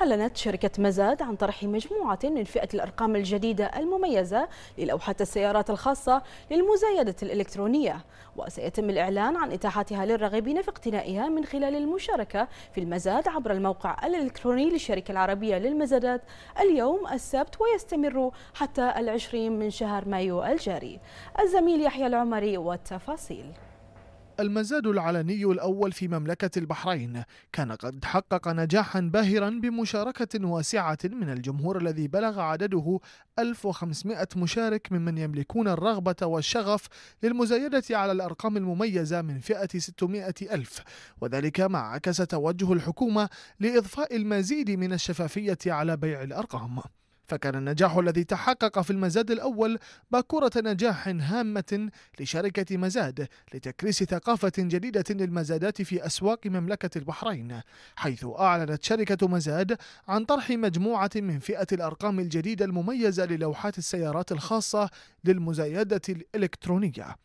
أعلنت شركة مزاد عن طرح مجموعة من فئة الأرقام الجديدة المميزة للوحات السيارات الخاصة للمزايدة الإلكترونية وسيتم الإعلان عن إتاحتها للراغبين في اقتنائها من خلال المشاركة في المزاد عبر الموقع الإلكتروني للشركة العربية للمزادات اليوم السبت ويستمر حتى العشرين من شهر مايو الجاري الزميل يحيى العمري والتفاصيل المزاد العلني الأول في مملكة البحرين كان قد حقق نجاحا باهرا بمشاركة واسعة من الجمهور الذي بلغ عدده 1500 مشارك ممن يملكون الرغبة والشغف للمزايدة على الأرقام المميزة من فئة 600 ألف وذلك ما عكس توجه الحكومة لإضفاء المزيد من الشفافية على بيع الأرقام فكان النجاح الذي تحقق في المزاد الأول باكورة نجاح هامة لشركة مزاد لتكريس ثقافة جديدة للمزادات في أسواق مملكة البحرين حيث أعلنت شركة مزاد عن طرح مجموعة من فئة الأرقام الجديدة المميزة للوحات السيارات الخاصة للمزايدة الإلكترونية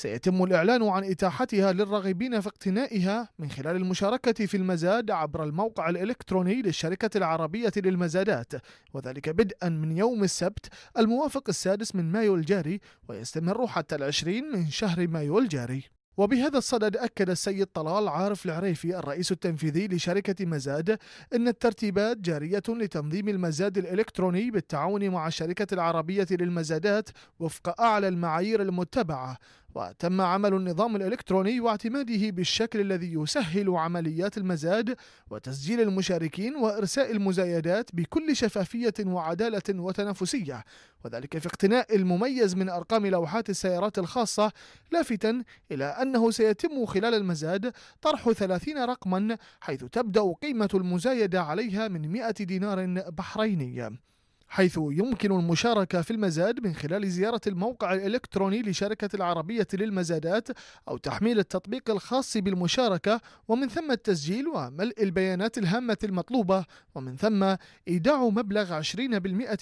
سيتم الإعلان عن إتاحتها للراغبين في اقتنائها من خلال المشاركة في المزاد عبر الموقع الإلكتروني للشركة العربية للمزادات وذلك بدءا من يوم السبت الموافق السادس من مايو الجاري ويستمر حتى العشرين من شهر مايو الجاري وبهذا الصدد أكد السيد طلال عارف العريفي الرئيس التنفيذي لشركة مزاد أن الترتيبات جارية لتنظيم المزاد الإلكتروني بالتعاون مع الشركة العربية للمزادات وفق أعلى المعايير المتبعة وتم عمل النظام الإلكتروني واعتماده بالشكل الذي يسهل عمليات المزاد وتسجيل المشاركين وإرساء المزايدات بكل شفافية وعدالة وتنافسية وذلك في اقتناء المميز من أرقام لوحات السيارات الخاصة لافتا إلى أنه سيتم خلال المزاد طرح 30 رقما حيث تبدأ قيمة المزايدة عليها من 100 دينار بحريني حيث يمكن المشاركة في المزاد من خلال زيارة الموقع الإلكتروني لشركة العربية للمزادات أو تحميل التطبيق الخاص بالمشاركة ومن ثم التسجيل وملء البيانات الهامة المطلوبة ومن ثم إيداع مبلغ 20%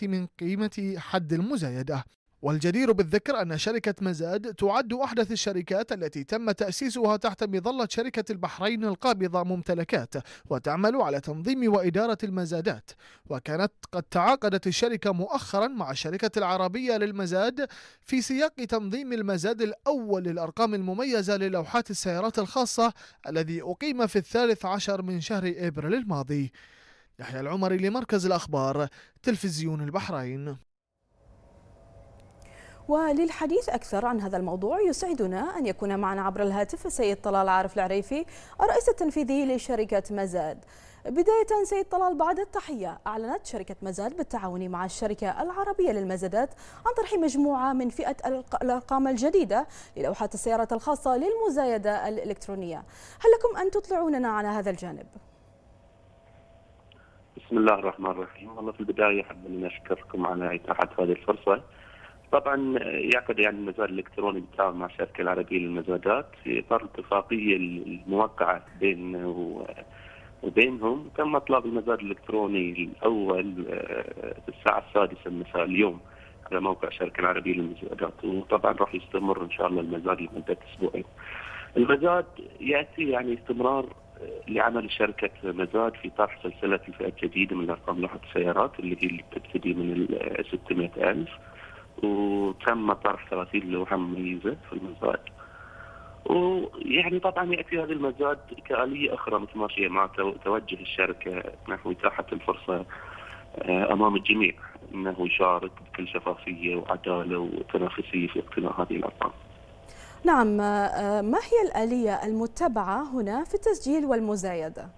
من قيمة حد المزايدة والجدير بالذكر أن شركة مزاد تعد أحدث الشركات التي تم تأسيسها تحت مظلة شركة البحرين القابضة ممتلكات وتعمل على تنظيم وإدارة المزادات وكانت قد تعاقدت الشركة مؤخرا مع الشركة العربية للمزاد في سياق تنظيم المزاد الأول للأرقام المميزة للوحات السيارات الخاصة الذي أقيم في الثالث عشر من شهر إبريل الماضي يحيى العمري لمركز الأخبار تلفزيون البحرين وللحديث أكثر عن هذا الموضوع يسعدنا أن يكون معنا عبر الهاتف السيد طلال عارف العريفي الرئيس التنفيذي لشركة مزاد بداية سيد طلال بعد التحية أعلنت شركة مزاد بالتعاون مع الشركة العربية للمزادات عن طرح مجموعة من فئة الأرقام الجديدة للوحات السيارات الخاصة للمزايدة الإلكترونية هل لكم أن تطلعوننا على هذا الجانب؟ بسم الله الرحمن الرحيم والله في البداية حابين نشكركم على إتاحة هذه الفرصة طبعا آه، يعقد يعني المزاد الالكتروني بالتعاون مع الشركه العربيه للمزادات في اطار الاتفاقيه الموقعه بين وبينهم تم اطلاق المزاد الالكتروني الاول آه، الساعه السادسه مساء اليوم على موقع الشركه العربيه للمزادات وطبعا راح يستمر ان شاء الله المزاد لمده اسبوعين. المزاد ياتي يعني استمرار آه، لعمل شركة مزاد في طرح سلسلة الفئات الجديدة من الأرقام لوحة السيارات اللي هي اللي بتبتدي من ال 600 ألف وتم طرح 30 لوحه مميزه في المزاد ويعني طبعا ياتي هذا المزاد كاليه اخرى متماشيه مع توجه الشركه نحو اتاحه الفرصه آه، امام الجميع انه يشارك بكل شفافيه وعداله وتنافسيه في اقتناء هذه الارقام. نعم آه، آه، ما هي الاليه المتبعه هنا في التسجيل والمزايده؟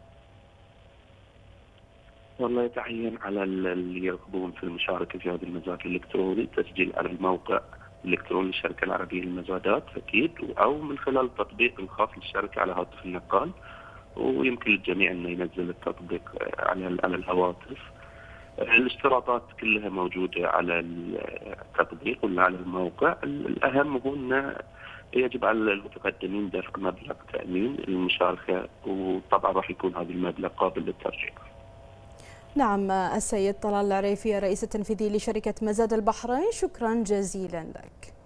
والله يتعين على اللي يرغبون في المشاركه في هذا المزاد الالكتروني تسجيل على الموقع الالكتروني للشركه العربيه للمزادات اكيد او من خلال التطبيق الخاص للشركه على هاتف النقال ويمكن للجميع انه ينزل التطبيق على على الهواتف الاشتراطات كلها موجوده على التطبيق ولا على الموقع الاهم هو انه يجب على المتقدمين دفع مبلغ تامين المشاركه وطبعا راح يكون هذا المبلغ قابل للترجيح نعم السيد طلال العريفي الرئيس التنفيذي لشركة مزاد البحرين شكرا جزيلا لك